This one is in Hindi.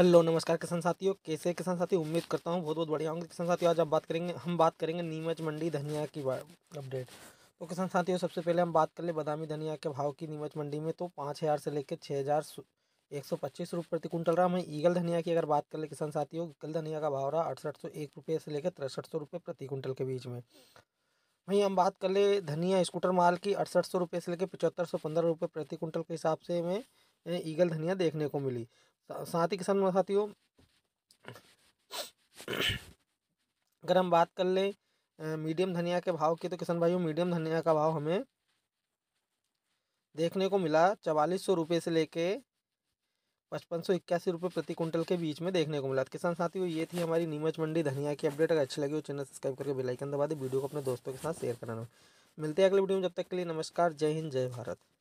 हेलो नमस्कार किसान साथियों कैसे किसान साथी उम्मीद करता हूँ बहुत बहुत बढ़िया होंगे किसान साथियों आज आप बात करेंगे हम बात करेंगे नीमच मंडी धनिया की अपडेट तो किसान साथियों सबसे पहले हम बात कर ले बादामी धनिया के भाव की नीमच मंडी में तो पाँच हज़ार से लेकर छः हज़ार एक सौ पच्चीस रुपये प्रति कुंटल रहा वहीं ईगल धनिया की अगर बात कर ले किसान साथियों ईगल धनिया का भाव रहा अड़सठ सौ एक रुपये से लेकर तिरसठ सौ रुपये प्रति कुंटल के बीच में वहीं हम बात कर ले धनिया स्कूटर माल की अड़सठ सौ रुपये से लेकर पचहत्तर सौ पंद्रह रुपये प्रति कुंटल के हिसाब से हमें ईगल धनिया देखने को मिली साथ ही किसान साथियों अगर हम बात कर लें मीडियम धनिया के भाव की तो किसान भाइयों मीडियम धनिया का भाव हमें देखने को मिला चवालीस सौ रुपये से लेके पचपन सौ इक्यासी रुपये प्रति क्विंटल के बीच में देखने को मिला तो किसान साथियों ये थी हमारी नीमच मंडी धनिया की अपडेट अगर अच्छी लगी हो चैनल सब्सक्राइब करके बेल आइकन दबा दे वीडियो को अपने दोस्तों के साथ शेयर कराना मिलते हैं अगले वीडियो में जब तक के लिए नमस्कार जय हिंद जय भारत